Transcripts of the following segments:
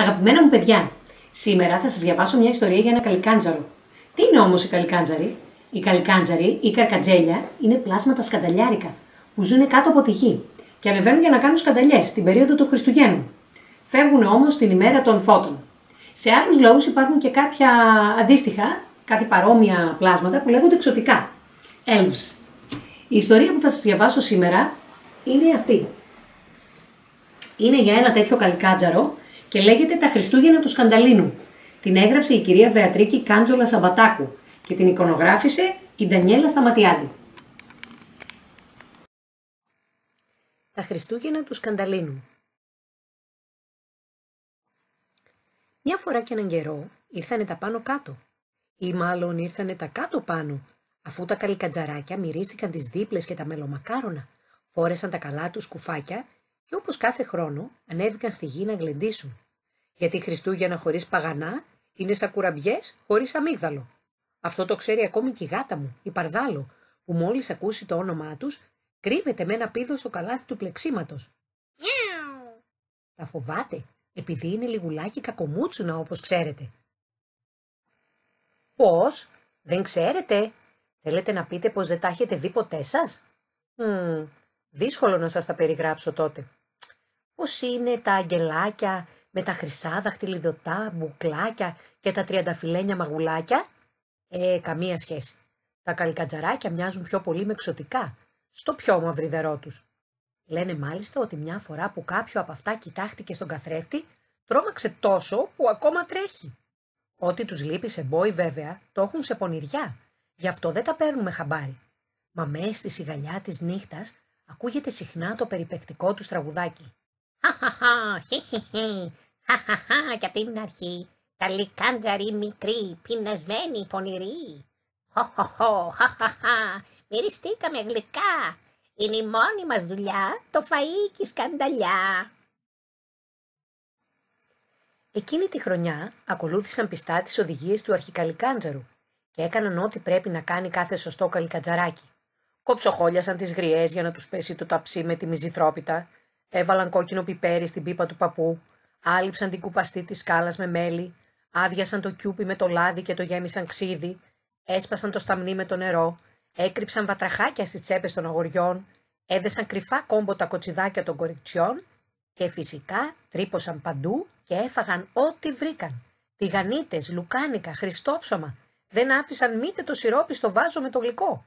Αγαπημένα μου παιδιά, σήμερα θα σας διαβάσω μια ιστορία για ένα καλικάντζαρο. Τι είναι όμως οι καλικάντζαροι? Οι καλικάντζαροι ή καρκατζέλια είναι πλάσματα σκανταλιάρικα που ζουν κάτω από τη γη και ανεβαίνουν για να κάνουν σκανταλιές την περίοδο του Χριστουγέννου. Φεύγουν όμως την ημέρα των φώτων. Σε άλλους λόγου υπάρχουν και κάποια αντίστοιχα, κάτι παρόμοια πλάσματα που λέγονται εξωτικά. Elves. Η ιστορία που θα σας διαβάσω σήμερα είναι αυτή. Είναι για ένα τέτοιο καλικάντζαρο και λέγεται Τα Χριστούγεννα του Σκανταλίνου. Την έγραψε η κυρία Βεατρίκη Κάντζολα Σαμπατάκου και την εικονογράφησε η Ντανιέλα Σταματιάδη. Τα Χριστούγεννα του Σκανταλίνου Μια φορά και έναν καιρό ήρθανε τα πάνω κάτω ή μάλλον ήρθανε τα κάτω πάνω αφού τα καλικατζαράκια μυρίστηκαν τις δίπλες και τα μελομακάρονα, φόρεσαν τα καλά τους κουφάκια και όπως κάθε χρόνο ανέβηκαν στη γη να γλεντήσουν. Γιατί Χριστούγεννα χωρίς παγανά είναι σαν κουραμπιές χωρίς αμύγδαλο. Αυτό το ξέρει ακόμη και η γάτα μου, η Παρδάλο, που μόλις ακούσει το όνομά τους, κρύβεται με ένα πίδο στο καλάθι του πλεξίματος. Τα φοβάται, επειδή είναι λιγουλάκι κακομούτσουνα όπως ξέρετε. Πώς, δεν ξέρετε, θέλετε να πείτε πως δεν τα έχετε δει ποτέ σας. Μ, δύσκολο να σας τα περιγράψω τότε πως είναι τα αγγελάκια με τα χρυσά δαχτυλιδωτά, μπουκλάκια και τα τριανταφυλένια μαγουλάκια. Ε, καμία σχέση. Τα καλικατζαράκια μοιάζουν πιο πολύ με εξωτικά, στο πιο μαυριδερό τους. Λένε μάλιστα ότι μια φορά που κάποιο από αυτά κοιτάχτηκε στον καθρέφτη, τρόμαξε τόσο που ακόμα τρέχει. Ό,τι τους λείπει σε μπόι βέβαια, το έχουν σε πονηριά, γι' αυτό δεν τα παίρνουμε χαμπάρι. Μα μέσα στη σιγαλιά της νύχτας ακούγεται συχνά το περιπεκτικό τους τραγουδάκι. Χαχαχα, χιχιχι, χαχαχα την αρχή, τα μικρή, πεινασμένη, πονηρή. Χοχοχο, χαχαχα, μυριστήκαμε γλυκά, είναι η μόνη μας δουλειά, το φαΐ και σκανταλιά. Εκείνη τη χρονιά ακολούθησαν πιστά τις οδηγίες του αρχικαλικάντζαρου και έκαναν ό,τι πρέπει να κάνει κάθε σωστό καλικαντζαράκι. Κοψοχόλιασαν τις γριές για να τους πέσει το ταψί με τη μυζηθρόπιτα, Έβαλαν κόκκινο πιπέρι στην πίπα του παππού, άλυψαν την κουπαστή της σκάλας με μέλι, άδειασαν το κιούπι με το λάδι και το γέμισαν ξύδι, έσπασαν το σταμνί με το νερό, έκρυψαν βατραχάκια στις τσέπες των αγοριών, έδεσαν κρυφά κόμπο τα κοτσιδάκια των κοριτσιών και φυσικά τρύπωσαν παντού και έφαγαν ό,τι βρήκαν. Τηγανίτες, λουκάνικα, χριστόψωμα. Δεν άφησαν μήτε το σιρόπι στο βάζο με το γλυκό.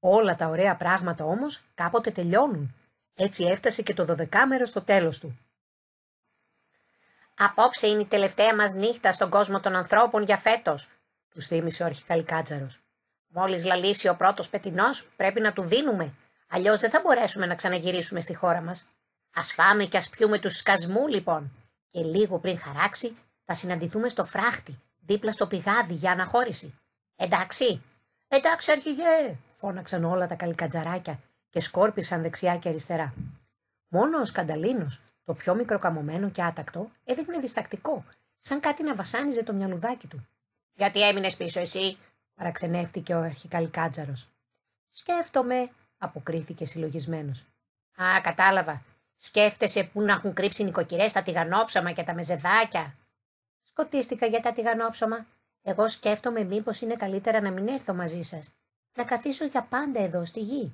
Όλα τα ωραία πράγματα όμως κάποτε τελειώνουν έτσι έφτασε και το δωδεκάμερο στο τέλος του. «Απόψε είναι η τελευταία μας νύχτα στον κόσμο των ανθρώπων για φέτος», τους θύμισε ο αρχικαλικάτζαρος. «Μόλις λαλήσει ο πρώτος πετινός, πρέπει να του δίνουμε, αλλιώς δεν θα μπορέσουμε να ξαναγυρίσουμε στη χώρα μας. Ας φάμε και ας πιούμε τους σκασμού, λοιπόν. Και λίγο πριν χαράξει, θα συναντηθούμε στο φράχτη, δίπλα στο πηγάδι για αναχώρηση. Εντάξει, εντάξει, αρχηγέ, φώναξαν όλα τα καλικατζαράκια και σκόρπισαν δεξιά και αριστερά. Μόνος ο Σκανταλίνο, το πιο μικροκαμωμένο και άτακτο, έδειχνε διστακτικό, σαν κάτι να βασάνιζε το μυαλουδάκι του. Γιατί έμεινες πίσω εσύ, παραξενεύτηκε ο αρχικαλικάτζαρος. Σκέφτομαι, αποκρίθηκε συλλογισμένος. Α, κατάλαβα. Σκέφτεσαι πού να έχουν κρύψει νοικοκυρές τα τηγανόψωμα και τα μεζεδάκια. Σκοτίστηκα για τα τηγανόψωμα. Εγώ σκέφτομαι μήπως είναι καλύτερα να μην έρθω μαζί σας. Να καθίσω για πάντα εδώ στη γη.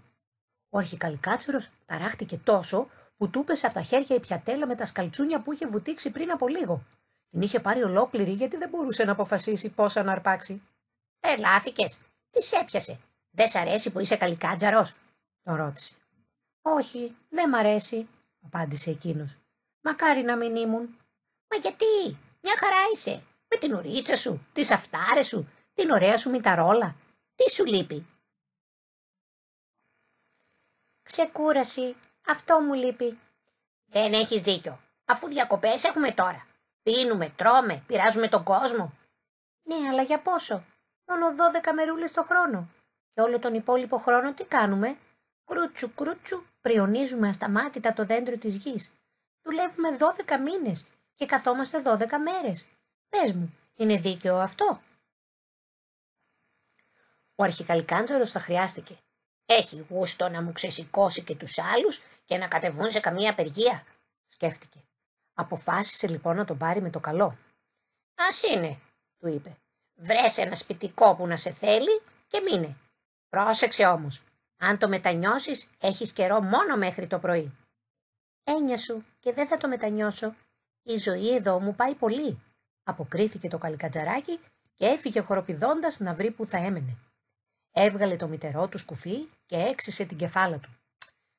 Ο αρχικαλικάτσερο ταράχτηκε τόσο που του πέσε από τα χέρια η πιατέλα με τα σκαλτσούνια που είχε βουτήξει πριν από λίγο. Την είχε πάρει ολόκληρη γιατί δεν μπορούσε να αποφασίσει πόσα να αρπάξει. «Ε, τι σε έπιασε. Δεν σ' αρέσει που είσαι καλικάτζαρος, τον ρώτησε. Όχι, δεν μ' αρέσει, απάντησε εκείνος. Μακάρι να μην ήμουν. Μα γιατί, μια χαρά είσαι. Με την ουρίτσα σου, τις αυτάρες σου, την ωραία σου μηταρόλα. Τι σου λείπει, ξεκούραση. Αυτό μου λείπει. Δεν έχεις δίκιο. Αφού διακοπές έχουμε τώρα. Πίνουμε, τρώμε, πειράζουμε τον κόσμο. Ναι, αλλά για πόσο. Μόνο δώδεκα μερούλες το χρόνο. Και όλο τον υπόλοιπο χρόνο τι κάνουμε. Κρούτσου, κρούτσου, πριονίζουμε ασταμάτητα το δέντρο της γης. Δουλεύουμε δώδεκα μήνες και καθόμαστε δώδεκα μέρες. Πες μου, είναι δίκαιο αυτό. Ο αρχικαλικάντζαρος θα χρειάστηκε. Έχει γούστο να μου ξεσηκώσει και τους άλλους και να κατεβούν σε καμία απεργία, σκέφτηκε. Αποφάσισε λοιπόν να τον πάρει με το καλό. Ας είναι, του είπε. Βρες ένα σπιτικό που να σε θέλει και μείνε. Πρόσεξε όμως. Αν το μετανιώσεις, έχεις καιρό μόνο μέχρι το πρωί. Έννοια σου και δεν θα το μετανιώσω. Η ζωή εδώ μου πάει πολύ. Αποκρίθηκε το καλικατζαράκι και έφυγε χοροπηδώντας να βρει που θα έμενε. Έβγαλε το μητερό του σκουφί και έξισε την κεφάλα του.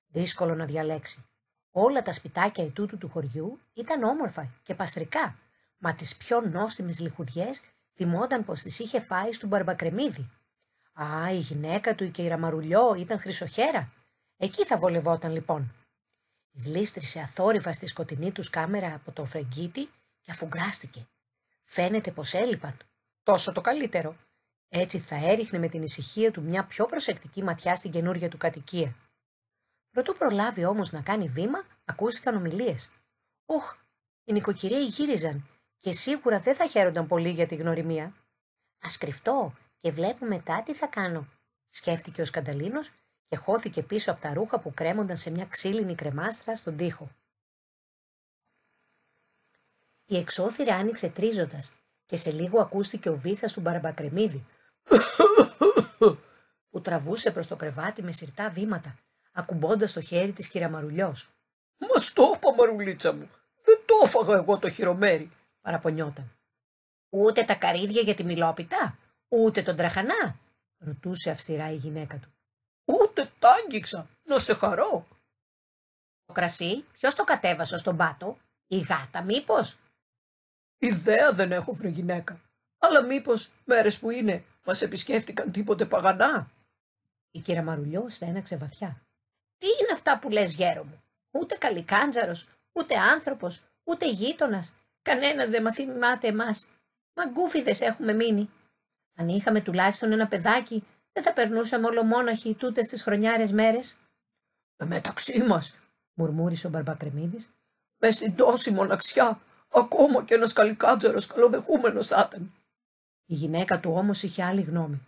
Δύσκολο να διαλέξει. Όλα τα σπιτάκια ετούτου του χωριού ήταν όμορφα και παστρικά, μα τις πιο νόστιμες λιχουδιές θυμόταν πως τις είχε φάει στον μπαρμπακρεμίδι. Α, η γυναίκα του και η ραμαρουλιό ήταν χρυσοχέρα. Εκεί θα βολευόταν λοιπόν. Γλίστρισε αθόρυβα στη σκοτεινή τους κάμερα από το φρεγκίτι και αφουγκράστηκε. Φαίνεται πως έλειπαν. Τόσο το καλύτερο. Έτσι θα έριχνε με την ησυχία του μια πιο προσεκτική ματιά στην καινούργια του κατοικία. Προτού προλάβει όμως να κάνει βήμα, ακούστηκαν ομιλίες. «Όχ, οι νοικοκυρέοι γύριζαν και σίγουρα δεν θα χαίρονταν πολύ για τη γνωριμία. Ας κρυφτώ και βλέπω μετά τι θα κάνω», σκέφτηκε ο Σκανταλίνος και χώθηκε πίσω από τα ρούχα που κρέμονταν σε μια ξύλινη κρεμάστρα στον τοίχο. Η εξώθυρα άνοιξε τρίζοντας και σε λίγο ακούστηκε ο βήχα του Μπαρμπακρεμίδη, που τραβούσε προς το κρεβάτι με σιρτά βήματα, ακουμπώντας το χέρι της κυρία «Μα το είπα, Μαρουλίτσα μου, δεν το έφαγα εγώ το χειρομέρι», παραπονιόταν. «Ούτε τα καρύδια για τη μιλόπιτα, ούτε τον τραχανά», ρωτούσε αυστηρά η γυναίκα του. «Ούτε τ' άγγιξα, να σε χαρώ». «Το κρασί, ποιος το κατέβασε στον πάτο, η γάτα μήπως». «Ιδέα δεν έχω, βρε γυναίκα, αλλά μήπως μέρες που είναι Μας επισκέφτηκαν τίποτε παγανά. Η κυρία Μαρουλιό στέναξε βαθιά. Τι είναι αυτά που λες γέρο μου. Ούτε καλικάντζαρος, ούτε άνθρωπος, ούτε γείτονας, Κανένας δεν μαθημάται εμάς. Μα γκούφιδες έχουμε μείνει. Αν είχαμε τουλάχιστον ένα παιδάκι, δεν θα περνούσαμε όλο μόναχοι τούτες τις χρονιάρες μέρες. Ε, μεταξύ μας, μουρμούρισε ο Μπαρμπακρεμίδης, Μες στην τόση μοναξιά, ακόμα και ένας καλικάντζαρος καλοδεχούμενος θα ήταν. Η γυναίκα του όμως είχε άλλη γνώμη.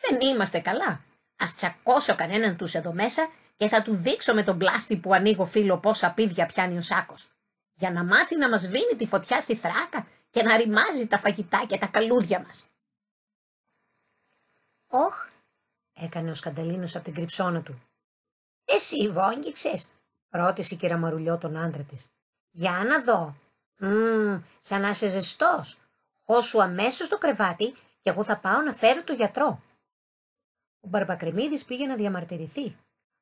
«Δεν είμαστε καλά. Ας τσακώσω κανέναν τους εδώ μέσα και θα του δείξω με τον πλάστη που ανοίγω φίλο πόσα πίδια πιάνει ο σάκος. Για να μάθει να μας βίνει τη φωτιά στη θράκα και να ρημάζει τα φαγητά και τα καλούδια μας». «Όχ», έκανε ο Σκανταλίνος από την κρυψώνα του. «Εσύ βόγγιξες», ρώτησε η κυραμαρουλιό τον άντρα της. «Για να δω. Μμμ, σαν να είσαι ζεστός. Χώσου αμέσως το κρεβάτι και εγώ θα πάω να φέρω το γιατρό. Ο Μπαρμπακρεμίδης πήγε να διαμαρτυρηθεί,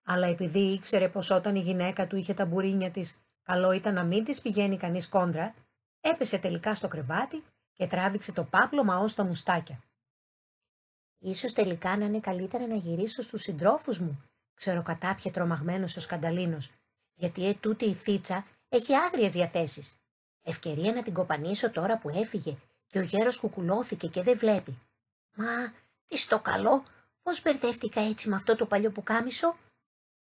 αλλά επειδή ήξερε πως όταν η γυναίκα του είχε τα μπουρίνια της, καλό ήταν να μην της πηγαίνει κανείς κόντρα, έπεσε τελικά στο κρεβάτι και τράβηξε το πάπλωμα ως τα μουστάκια. Ίσως τελικά να είναι καλύτερα να γυρίσω στους συντρόφους μου, ξερω ξεροκατάπιε τρομαγμένος ο σκανταλίνος, γιατί ετούτη η θίτσα έχει άγριες διαθέσεις. Ευκαιρία να την κοπανίσω τώρα που έφυγε και ο γέρος κουκουλώθηκε και δεν βλέπει. Μα, τι στο καλό, πώς μπερδεύτηκα έτσι με αυτό το παλιό πουκάμισο.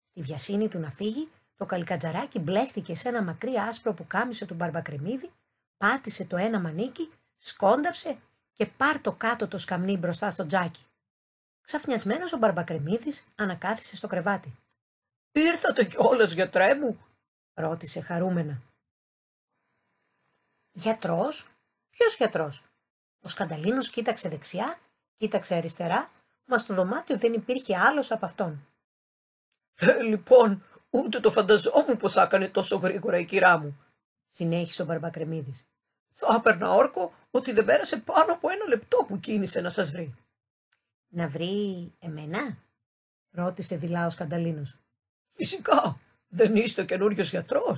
Στη βιασύνη του να φύγει, το καλικατζαράκι μπλέχτηκε σε ένα μακρύ άσπρο πουκάμισο του μπαρμπακρεμίδη, πάτησε το ένα μανίκι, σκόνταψε και πάρ το κάτω το σκαμνί μπροστά στο τζάκι. Ξαφνιασμένος ο μπαρμπακρεμίδης ανακάθισε στο κρεβάτι. Ήρθατε κιόλας, γιατρέ μου, ρώτησε χαρούμενα. Γιατρός, Ποιος γιατρός. Ο Σκανταλίνος κοίταξε δεξιά, κοίταξε αριστερά, μας στο δωμάτιο δεν υπήρχε άλλος από αυτόν. Ε, λοιπόν, ούτε το φανταζόμουν πως άκανε τόσο γρήγορα η κυρά μου, συνέχισε ο Μπαρμπακρεμίδης. Θα έπαιρνα όρκο ότι δεν πέρασε πάνω από ένα λεπτό που κίνησε να σας βρει. Να βρει εμένα, ρώτησε δειλά ο Σκανταλίνος. Φυσικά, δεν είστε καινούριος γιατρός.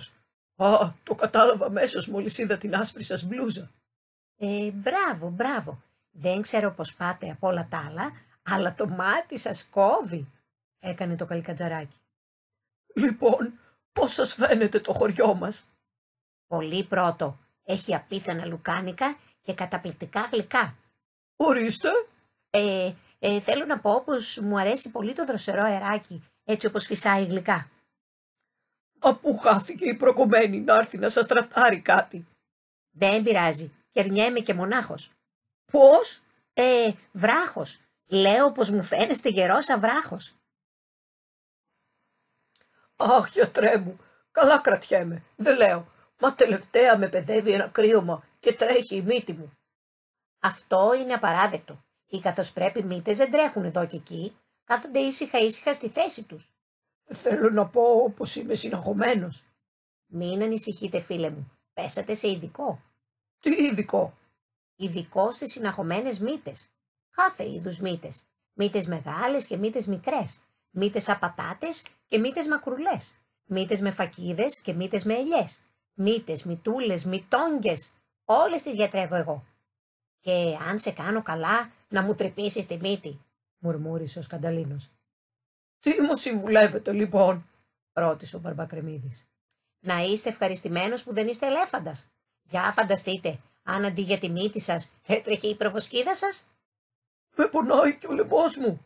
Α, το κατάλαβα αμέσως μόλις είδα την άσπρη σας μπλούζα. Ε, μπράβο, μπράβο. Δεν ξέρω πως πάτε από όλα τα άλλα, αλλά το μάτι σας κόβει, έκανε το καλικατζαράκι. Λοιπόν, πώς σας φαίνεται το χωριό μας. Πολύ πρώτο. Έχει απίθανα λουκάνικα και καταπληκτικά γλυκά. Ορίστε. Ε, ε, θέλω να πω πως μου αρέσει πολύ το δροσερό αεράκι, έτσι όπως φυσάει γλυκά. «Απού χάθηκε η προκομμένη να έρθει να σας τρατάρει κάτι. Δεν πειράζει. Κερνιέμαι και μονάχος. Πώς, ε, βράχος, λέω πως μου φαίνεστε γερός σαν βράχος. Αχ, γιατρέ μου, καλά κρατιέμαι, δεν λέω, μα τελευταία με παιδεύει ένα κρύωμα και τρέχει η μύτη μου. Αυτό είναι απαράδεκτο. η καθώς πρέπει μύτες δεν τρέχουν εδώ και εκεί, κάθονται ήσυχα ήσυχα στη θέση τους. Θέλω να πω πως είμαι συναγωμένος. Μην ανησυχείτε φίλε μου, πέσατε σε ειδικό. Τι ειδικό. Ειδικό στις συναχωμένε μύτες. Κάθε είδους μύτες. Μύτες μεγάλες και μύτες μικρές. Μύτες απατάτες και μύτες μακρουλές. Μύτες με φακίδες και μύτες με ελιές. Μύτες, μυτούλε, μυτόγγες. Όλες τις γιατρεύω εγώ. Και αν σε κάνω καλά, να μου τρυπήσεις τη μύτη, μουρμούρισε ο Σκανταλίνος. Τι μου συμβουλεύετε λοιπόν, ρώτησε ο Μπαρμπακρεμίδης. Να είστε ευχαριστημένος που δεν είστε ελέφαντας, για φανταστείτε, αν αντί για τη μύτη σας έτρεχε η προβοσκίδα σας! Με πονάει και ο λαιμός μου.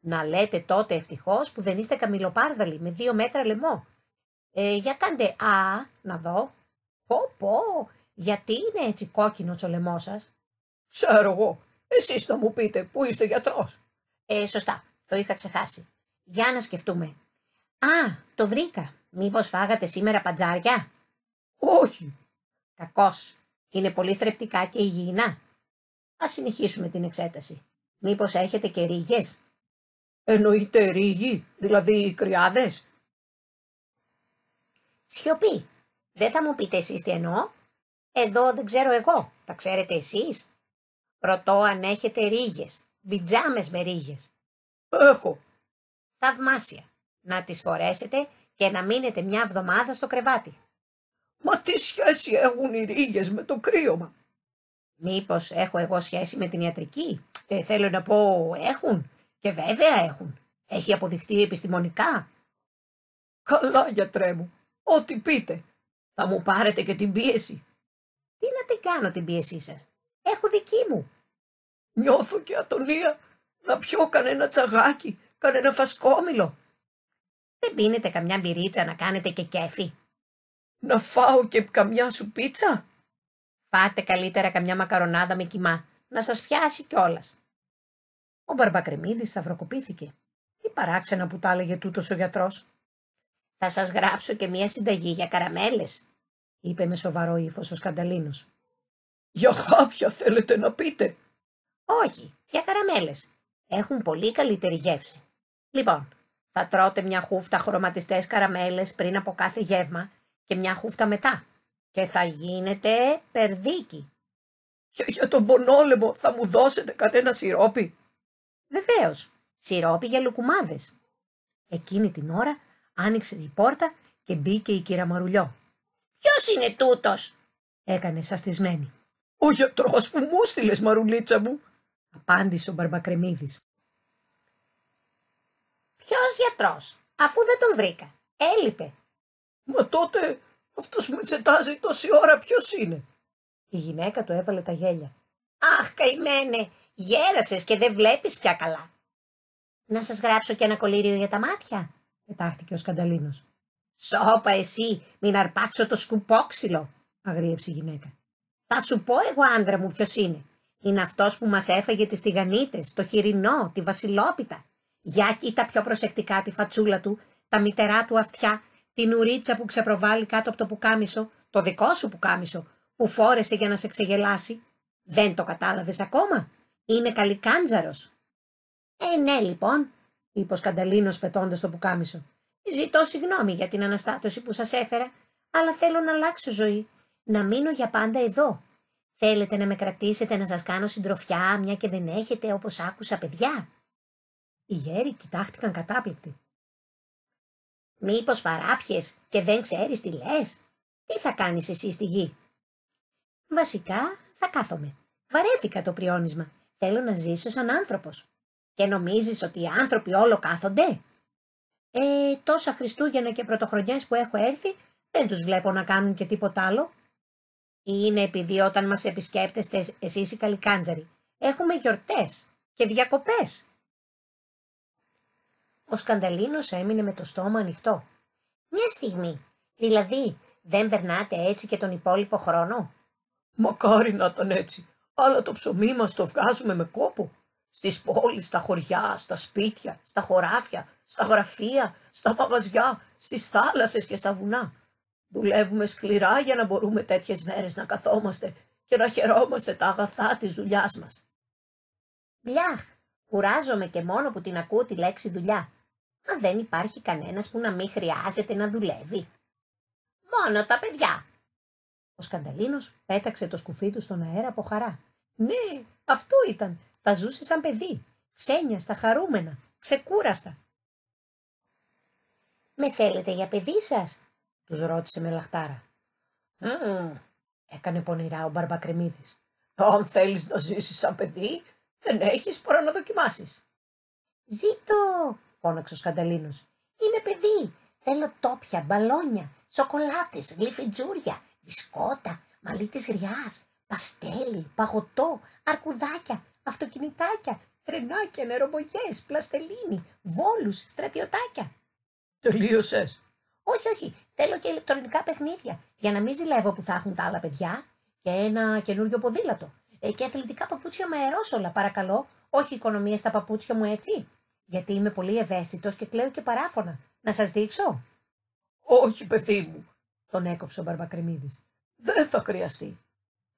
Να λέτε τότε ευτυχώς που δεν είστε καμιλοπάρδαλοι με δύο μέτρα λαιμό. Ε, για κάντε α, να δω. Πω πω, γιατί είναι έτσι κόκκινος ο λαιμός σας. Ξέρω εγώ. Εσείς θα μου πείτε που είστε γιατρός. Ε, σωστά, το είχα ξεχάσει. Για να σκεφτούμε. Α, το βρήκα. μήπως φάγατε σήμερα παντζάρια. Όχι, Κακός. Είναι πολύ θρεπτικά και υγιεινά. Ας συνεχίσουμε την εξέταση. Μήπως έχετε και ρίγες. Εννοείται ρίγοι, δηλαδή κρυάδες. Σιωπή. Δεν θα μου πείτε εσείς τι εννοώ. Εδώ δεν ξέρω εγώ. Θα ξέρετε εσείς. Ρωτώ αν έχετε ρίγες. Μπιτζάμες με ρίγες. Έχω. Θαυμάσια. Να τις φορέσετε και να μείνετε μια εβδομάδα στο κρεβάτι. Μα τι σχέση έχουν οι ρίγες με το κρύωμα. Μήπως έχω εγώ σχέση με την ιατρική. Ε, θέλω να πω έχουν. Και βέβαια έχουν. Έχει αποδειχτεί επιστημονικά. Καλά γιατρέ μου. Ό,τι πείτε. Θα μου πάρετε και την πίεση. Τι να την κάνω την πίεσή σας. Έχω δική μου. Νιώθω και ατολία να πιω κανένα τσαγάκι, κανένα φασκόμηλο. Δεν πίνετε καμιά μπυρίτσα να κάνετε και κέφι να φάω και καμιά σου πίτσα. Φάτε καλύτερα καμιά μακαρονάδα με κοιμά, να σας πιάσει κιόλας. Ο Μπαρμπακρεμίδης σταυροκοπήθηκε. Τι παράξενα που τα έλεγε τούτος ο γιατρός. «Λοιπόν, θα τρώτε μια συνταγη για καραμελες ειπε με σοβαρο ύφος ο σκανταλινος για χρωματιστές καλυτερη γευση λοιπον θα τρωτε μια χουφτα χρωματιστές καραμέλες πριν από κάθε γεύμα και μια χούφτα μετά και θα γίνετε περδίκι. Για, για τον πονόλεμο θα μου δώσετε κανένα σιρόπι. Βεβαίως σιρόπι για λουκουμάδες. Εκείνη την ώρα άνοιξε την πόρτα και μπήκε η κύρα Μαρουλιό. Ποιος είναι τούτος! έκανε σαστισμένη. Ο γιατρός που μου στείλες, Μαρουλίτσα μου, απάντησε ο Μπαρμπακρεμίδης. Ποιος γιατρός, αφού δεν τον βρήκα, έλειπε, Μα τότε αυτός που με τσετάζει τόση ώρα ποιος είναι. Η γυναίκα του έβαλε τα γέλια. Αχ καημένε, γέρασες και δεν βλέπεις πια καλά. Να σας γράψω και ένα κολύριο για τα μάτια, πετάχτηκε ο Σκανταλίνος. Σώπα εσύ, μην αρπάξω το σκουπόξυλο, αγρίεψε η γυναίκα. Θα σου πω εγώ άντρα μου ποιος είναι. Είναι αυτός που μας έφαγε τις τηγανίτες, το χοιρινό, τη βασιλόπιτα. Για κοίτα πιο προσεκτικά τη φατσούλα του, τα μητερά του αυτιά την ουρίτσα που ξεπροβάλλει κάτω από το πουκάμισο, το δικό σου πουκάμισο, που φόρεσε για να σε ξεγελάσει. Δεν το κατάλαβες ακόμα. Είναι καλικάντζαρος. Ε, ναι, λοιπόν, είπε ο Σκανταλίνος πετώντας το πουκάμισο. Ζητώ συγγνώμη για την αναστάτωση που σας έφερα, αλλά θέλω να αλλάξω ζωή. Να μείνω για πάντα εδώ. Θέλετε να με κρατήσετε να σας κάνω συντροφιά, μια και δεν έχετε όπως άκουσα παιδιά. Οι γέροι κοιτάχτηκαν κατάπληκτοι. Μήπως παράπιες και δεν ξέρεις τι λες. Τι θα κάνεις εσύ στη γη. Βασικά θα κάθομαι. Βαρέθηκα το πριόνισμα. Θέλω να ζήσω σαν άνθρωπος. Και νομίζεις ότι οι άνθρωποι όλο κάθονται. Ε, τόσα Χριστούγεννα και Πρωτοχρονιές που έχω έρθει, δεν τους βλέπω να κάνουν και τίποτα άλλο. Είναι επειδή όταν μας επισκέπτεστε εσείς οι καλικάντζαροι, έχουμε γιορτές και διακοπές. Ο Σκανταλίνος έμεινε με το στόμα ανοιχτό. «Μια στιγμή. Δηλαδή, δεν περνάτε έτσι και τον υπόλοιπο χρόνο» «Μακάρι να ήταν έτσι, αλλά το ψωμί μας το βγάζουμε με κόπο. Στις πόλεις, στα χωριά, στα σπίτια, στα χωράφια, στα γραφεία, στα μαγαζιά, στις θάλασσες και στα βουνά. Δουλεύουμε σκληρά για να μπορούμε τέτοιες μέρες να καθόμαστε και να χαιρόμαστε τα αγαθά της δουλειάς μας». «Λιάχ, κουράζομαι και μόνο που την ακούω τη λέξη δουλειά. Μα δεν υπάρχει κανένας που να μην χρειάζεται να δουλεύει. Μόνο τα παιδιά. Ο Σκανταλίνος πέταξε το σκουφί του στον αέρα από χαρά. Ναι, αυτό ήταν. Θα ζούσε σαν παιδί. Ξένιαστα, στα θέλετε για παιδί σας» τους ρώτησε με λαχτάρα. Mm, έκανε πονηρά ο Μπαρμπακρεμίδης. «Αν θέλεις να ζήσεις σαν παιδί, δεν έχεις παρά να δοκιμάσεις». «Ζήτω», φώναξε ο Είμαι παιδί. Θέλω τόπια, μπαλόνια, σοκολάτες, γλυφιτζούρια, μπισκότα, μαλλί της γριάς, παστέλι, παγωτό, αρκουδάκια, αυτοκινητάκια, τρενάκια, νερομπογιέ, πλαστελίνη, βόλους, στρατιωτάκια. Τελείωσες. Όχι, όχι. Θέλω και ηλεκτρονικά παιχνίδια για να μην ζηλεύω που θα έχουν τα άλλα παιδιά. Και ένα καινούριο ποδήλατο. Ε, και αθλητικά παπούτσια με αερόσολα, παρακαλώ. Όχι οικονομία στα παπούτσια μου, έτσι γιατί είμαι πολύ ευαίσθητος και κλαίω και παράφωνα. Να σας δείξω. Όχι, παιδί μου, τον έκοψε ο Μπαρμπακριμίδης. Δεν θα χρειαστεί.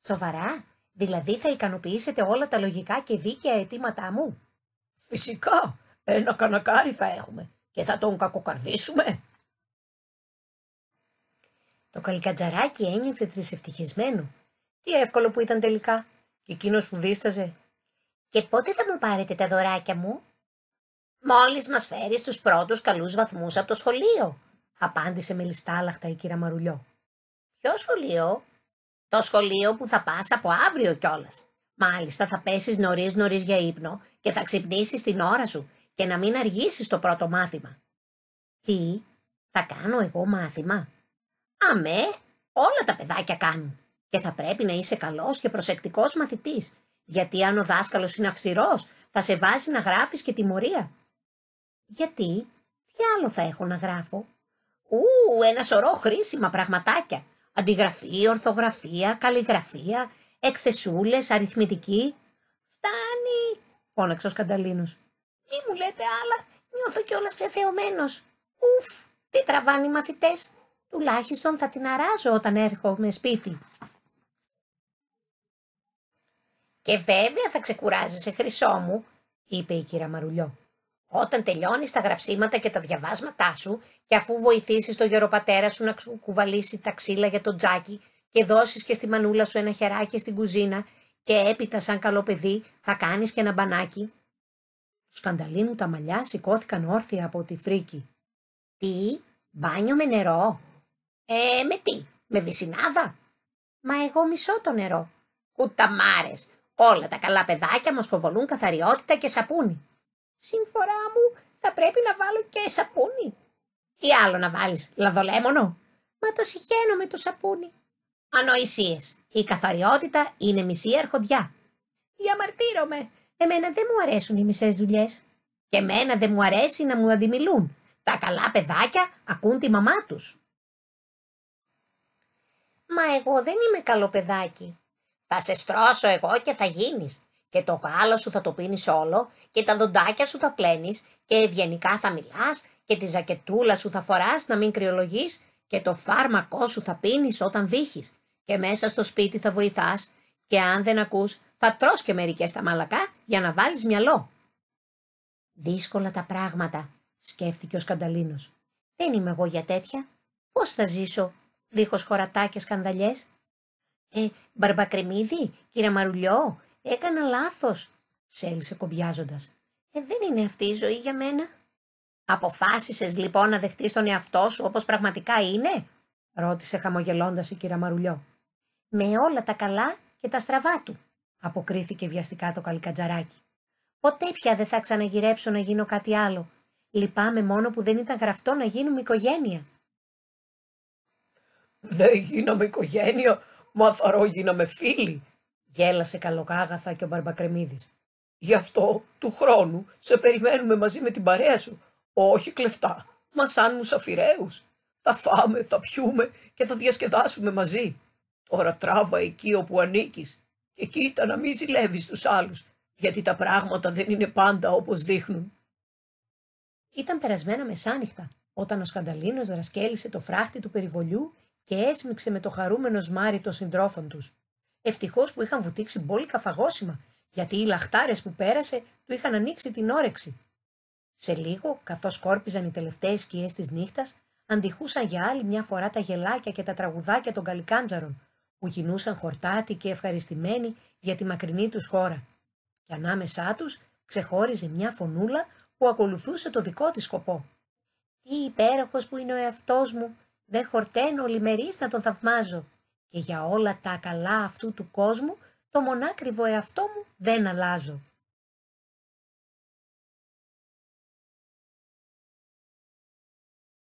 Σοβαρά, δηλαδή θα ικανοποιήσετε όλα τα λογικά και δίκαια αιτήματά μου. Φυσικά, ένα κανακάρι θα έχουμε και θα τον κακοκαρδίσουμε. Το καλικατζαράκι ένιωθε τρισευτυχισμένο. Τι εύκολο που ήταν τελικά. Και εκείνος που δίσταζε. Και πότε θα μου πάρετε τα δωράκια μου, Μόλις μας φέρει τους πρώτους καλούς βαθμούς από το σχολείο, απάντησε με λιστάλαχτα η κυρία Μαρουλιό. Ποιο σχολείο? Το σχολείο που θα πά από αύριο κιόλας. Μάλιστα θα πέσεις νωρίς νωρίς για ύπνο και θα ξυπνήσεις την ώρα σου και να μην αργήσεις το πρώτο μάθημα. Τι, θα κάνω εγώ μάθημα. Αμέ, όλα τα παιδάκια κάνουν. Και θα πρέπει να είσαι καλός και προσεκτικός μαθητής, Γιατί αν ο δάσκαλος είναι αυστηρός, θα σε βάζει να γράφεις και τιμωρία. Γιατί, τι άλλο θα έχω να γράφω. Ού, ένα σωρό χρήσιμα πραγματάκια. Αντιγραφή, ορθογραφία, καλλιγραφία, εκθεσούλες, αριθμητική. Φτάνει, φώναξε ο Σκανταλίνος. Μη μου λέτε άλλα, νιώθω κιόλας ξεθεωμένος. Ουφ, τι τραβάνει οι μαθητές. Τουλάχιστον θα την αράζω όταν έρχομαι σπίτι. Και βέβαια θα ξεκουράζεσαι, χρυσό μου, είπε η κυρά Μαρουλιό. Όταν τελειώνεις τα γραψίματα και τα διαβάσματά σου και αφού βοηθήσεις τον γεροπατέρα σου να κουβαλήσει τα ξύλα για τον τζάκι και δώσεις και στη μανούλα σου ένα χεράκι στην κουζίνα και έπειτα σαν καλό παιδί θα κάνεις και ένα μπανάκι. Του σκανταλίνου τα μαλλιά σηκώθηκαν όρθια από τη φρίκη. Τι, μπάνιο με νερό. Ε, με τι, με βυσινάδα. Μα εγώ μισώ το νερό. Κουταμάρες! όλα τα καλά παιδάκια μας κοβολούν καθαριότητα και σαπούνι. Σύμφορά μου θα πρέπει να βάλω και σαπούνι. Τι άλλο να βάλεις, λαδολέμονο. Μα το συγχαίνω με το σαπούνι. Ανοησίες. Η καθαριότητα είναι μισή Για Διαμαρτύρομαι. Εμένα δεν μου αρέσουν οι μισές δουλειές. Και εμένα δεν μου αρέσει να μου αντιμιλούν. Τα καλά παιδάκια ακούν τη μαμά τους. Μα εγώ δεν είμαι καλό παιδάκι. Θα σε στρώσω εγώ και θα γίνεις και το γάλα σου θα το πίνεις όλο και τα δοντάκια σου θα πλένεις και ευγενικά θα μιλάς και τη ζακετούλα σου θα φοράς να μην κρυολογείς και το φάρμακό σου θα πίνεις όταν βύχεις και μέσα στο σπίτι θα βοηθάς και αν δεν ακούς θα τρως και μερικές τα μαλακά για να βάλεις μυαλό. Δύσκολα τα πράγματα, σκέφτηκε ο Σκανταλίνος. Δεν είμαι εγώ για τέτοια. Πώς θα ζήσω δίχως χωρατά και σκανδαλιές. Ε, μπαρμπακρεμίδι, κύριε Μαρουλιό, Έκανα λάθος, ψέλισε κομπιάζοντας. Ε, δεν είναι αυτή η ζωή για μένα. Αποφάσισες λοιπόν να δεχτείς τον εαυτό σου όπως πραγματικά είναι, ρώτησε χαμογελώντας η κυρία Μαρουλιό. Με όλα τα καλά και τα στραβά του, αποκρίθηκε βιαστικά το καλικατζαράκι. Ποτέ πια δεν θα ξαναγυρέψω να γίνω κάτι άλλο. Λυπάμαι μόνο που δεν ήταν γραφτό να γίνουμε οικογένεια. Δεν γίναμε οικογένεια, μα θα γίνομαι φίλη, γέλασε καλοκάγαθα και ο Μπαρμπακρεμίδης. Γι' αυτό του χρόνου σε περιμένουμε μαζί με την παρέα σου. Όχι κλεφτά, μα σαν αφιρέου! Θα φάμε, θα πιούμε και θα διασκεδάσουμε μαζί. Τώρα τράβα εκεί όπου ανήκεις και κοίτα να μην ζηλεύεις τους άλλους, γιατί τα πράγματα δεν είναι πάντα όπως δείχνουν. Ήταν περασμένα μεσάνυχτα όταν ο Σκανταλίνος δρασκέλισε το φράχτη του περιβολιού και έσμιξε με το χαρούμενο σμάρι των συντρόφων τους. Ευτυχώς που είχαν βουτήξει μπόλικα φαγόσιμα, γιατί οι λαχτάρες που πέρασε του είχαν ανοίξει την όρεξη. Σε λίγο, καθώς κόρπιζαν οι τελευταίες σκιές της νύχτας, αντιχούσαν για άλλη μια φορά τα γελάκια και τα τραγουδάκια των καλικάντζαρων, που γινούσαν χορτάτοι και ευχαριστημένοι για τη μακρινή τους χώρα. Και ανάμεσά τους ξεχώριζε μια φωνούλα που ακολουθούσε το δικό της σκοπό. Τι υπέροχος που είναι ο εαυτός μου! Δεν χορταίνω λιμερής να τον θαυμάζω και για όλα τα καλά αυτού του κόσμου το μονάκριβο εαυτό μου δεν αλλάζω.